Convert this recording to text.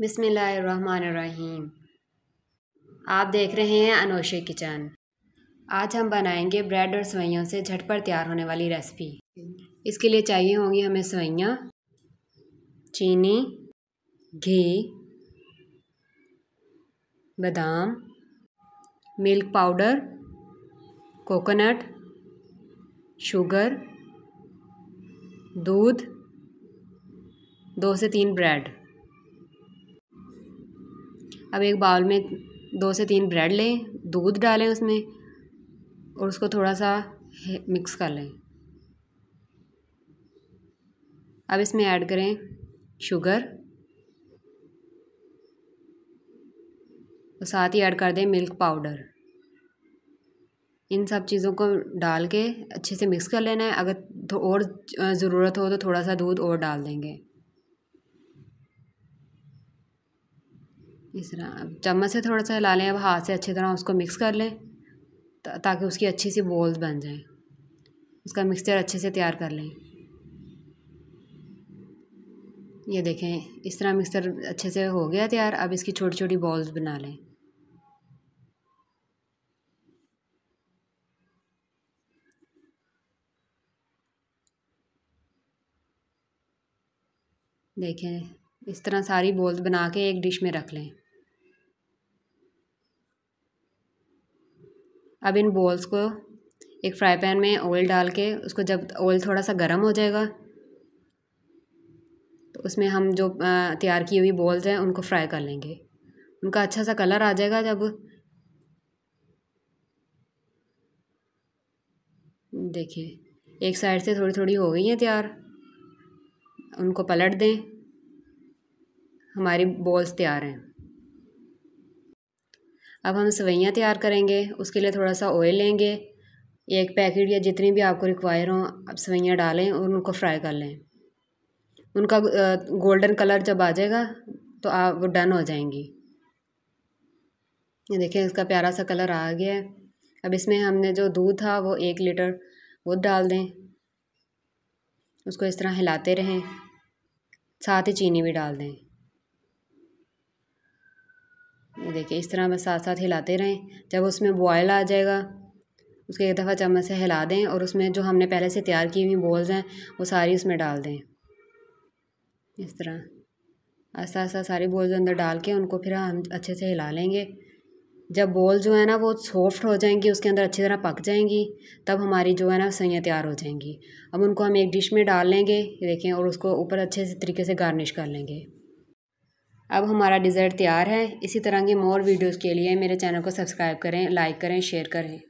बिसमीम आप देख रहे हैं अनोशे किचन आज हम बनाएंगे ब्रेड और सवैयों से झटपट तैयार होने वाली रेसिपी इसके लिए चाहिए होंगी हमें सवैयाँ चीनी घी बादाम मिल्क पाउडर कोकोनट शुगर दूध दो से तीन ब्रेड अब एक बाउल में दो से तीन ब्रेड लें दूध डालें उसमें और उसको थोड़ा सा मिक्स कर लें अब इसमें ऐड करें शुगर और साथ ही ऐड कर दें मिल्क पाउडर इन सब चीज़ों को डाल के अच्छे से मिक्स कर लेना है अगर और ज़रूरत हो तो थोड़ा सा दूध और डाल देंगे इस तरह अब चम्मच से थोड़ा सा हिला लें अब हाथ से अच्छी तरह उसको मिक्स कर लें ताकि उसकी अच्छी सी बॉल्स बन जाए उसका मिक्सचर अच्छे से तैयार कर लें ये देखें इस तरह मिक्सर अच्छे से हो गया तैयार अब इसकी छोटी छोटी बॉल्स बना लें देखें इस तरह सारी बॉल्स बना के एक डिश में रख लें अब इन बॉल्स को एक फ्राई पैन में ऑयल डाल के उसको जब ऑयल थोड़ा सा गर्म हो जाएगा तो उसमें हम जो तैयार की हुई बॉल्स हैं उनको फ्राई कर लेंगे उनका अच्छा सा कलर आ जाएगा जब देखिए एक साइड से थोड़ी थोड़ी हो गई हैं तैयार उनको पलट दें हमारी बॉल्स तैयार हैं अब हम सवैयाँ तैयार करेंगे उसके लिए थोड़ा सा ऑयल लेंगे एक पैकेट या जितनी भी आपको रिक्वायर हो आप सवैयाँ डालें और उनको फ्राई कर लें उनका गोल्डन कलर जब आ जाएगा तो आप वो डन हो जाएंगी ये देखें इसका प्यारा सा कलर आ गया है अब इसमें हमने जो दूध था वो एक लीटर वो डाल दें उसको इस तरह हिलाते रहें साथ ही चीनी भी डाल दें ये देखिए इस तरह बस साथ साथ हिलाते रहें जब उसमें बॉयल आ जाएगा उसके एक दफ़ा चम्मच से हिला दें और उसमें जो हमने पहले से तैयार की हुई बॉल्स हैं वो सारी उसमें डाल दें इस तरह आस्ता आस्ता सारी बॉल्स अंदर डाल के उनको फिर हम अच्छे से हिला लेंगे जब बॉल जो है ना वो सॉफ्ट हो जाएंगी उसके अंदर अच्छी तरह पक जाएंगी तब हमारी जो है ना सैयाँ तैयार हो जाएंगी अब उनको हम एक डिश में डाल लेंगे देखें और उसको ऊपर अच्छे से तरीके से गार्निश कर लेंगे अब हमारा डिज़र्ट तैयार है इसी तरह की मोर वीडियोज़ के लिए मेरे चैनल को सब्सक्राइब करें लाइक करें शेयर करें